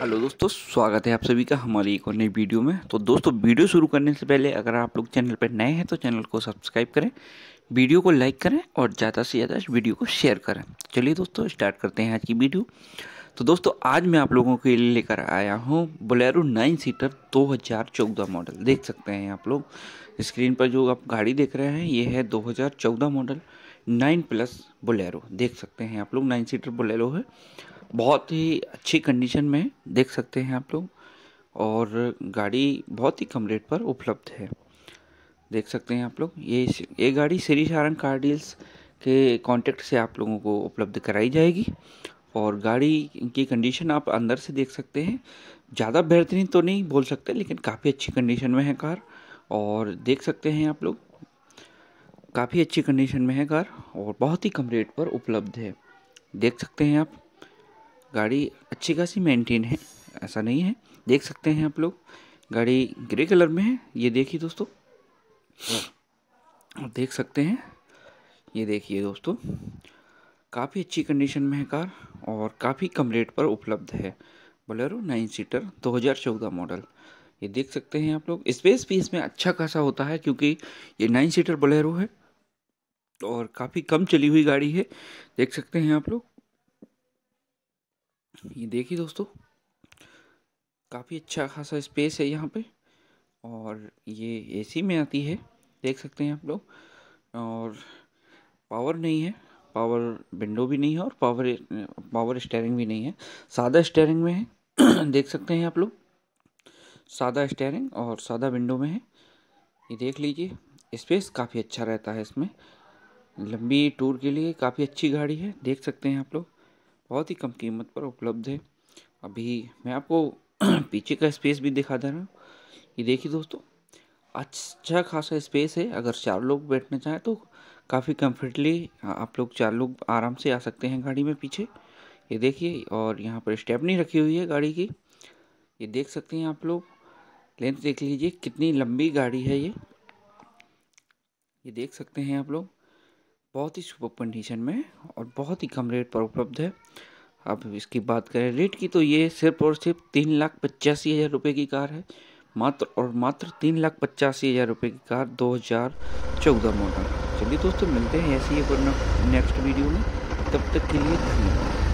hello दोस्तों स्वागत है आप सभी का हमारी एक और नई वीडियो में तो दोस्तों वीडियो शुरू करने से पहले अगर आप लोग चैनल पर नए हैं तो चैनल को सब्सक्राइब करें वीडियो को लाइक करें और ज़्यादा से ज़्यादा वीडियो को शेयर करें चलिए दोस्तों स्टार्ट करते हैं आज की वीडियो तो दोस्तों आज मैं आप लोगों के लिए लेकर आया हूँ बोलेरो नाइन सीटर दो हज़ार चौदह मॉडल देख सकते हैं आप लोग स्क्रीन पर जो आप गाड़ी देख रहे हैं ये है दो हज़ार चौदह मॉडल नाइन प्लस बोलेरो देख सकते हैं आप लोग नाइन सीटर बोलेरो है बहुत ही अच्छी कंडीशन में देख सकते हैं आप लोग और गाड़ी बहुत ही कम रेट पर उपलब्ध है देख सकते हैं आप लोग ये ये गाड़ी श्री सारंग कार डील्स के कॉन्टेक्ट से आप लोगों को उपलब्ध कराई जाएगी और गाड़ी की कंडीशन आप अंदर से देख सकते हैं ज़्यादा बेहतरीन तो नहीं बोल सकते लेकिन काफ़ी अच्छी कंडीशन में है कार और देख सकते हैं आप लोग काफ़ी अच्छी कंडीशन में है कार और बहुत ही कम रेट पर उपलब्ध है देख सकते हैं आप गाड़ी अच्छी खासी मेंटेन है ऐसा नहीं है देख सकते हैं आप लोग गाड़ी ग्रे कलर में है ये देखिए दोस्तों देख सकते हैं ये देखिए दोस्तों काफ़ी अच्छी कंडीशन में है कार और काफ़ी कम रेट पर उपलब्ध है बोलेरो नाइन सीटर 2014 मॉडल ये देख सकते हैं आप लोग स्पेस भी इसमें अच्छा खासा होता है क्योंकि ये नाइन सीटर बोलेरो है और काफ़ी कम चली हुई गाड़ी है देख सकते हैं आप लोग ये देखिए दोस्तों काफ़ी अच्छा खासा स्पेस है यहाँ पे और ये एसी में आती है देख सकते हैं आप लोग और पावर नहीं है पावर विंडो भी नहीं है और पावर पावर स्टेयरिंग भी नहीं है सादा स्टेयरिंग में है देख सकते हैं आप लोग सादा स्टेयरिंग और सादा विंडो में है ये देख लीजिए स्पेस काफ़ी अच्छा रहता है इसमें लंबी टूर के लिए काफ़ी अच्छी गाड़ी है देख सकते हैं आप लोग बहुत ही कम कीमत पर उपलब्ध है अभी मैं आपको पीछे का स्पेस भी दिखा दे रहा हूँ ये देखिए दोस्तों अच्छा खासा स्पेस है अगर चार लोग बैठना चाहें तो काफ़ी कम्फर्टली आप लोग चार लोग आराम से आ सकते हैं गाड़ी में पीछे ये देखिए और यहाँ पर स्टेपनी रखी हुई है गाड़ी की ये देख सकते हैं आप लोग लेंथ देख लीजिए कितनी लंबी गाड़ी है ये ये देख सकते हैं आप लोग बहुत ही सुपर कंडीशन में और बहुत ही कम रेट पर उपलब्ध है अब इसकी बात करें रेट की तो ये सिर्फ और सिर्फ तीन लाख पचासी हज़ार रुपये की कार है मात्र और मात्र तीन लाख पचासी हज़ार रुपये की कार दो हज़ार चौदह मॉडल चलिए दोस्तों मिलते हैं ऐसी ही नेक्स्ट वीडियो में तब तक के लिए धन्यवाद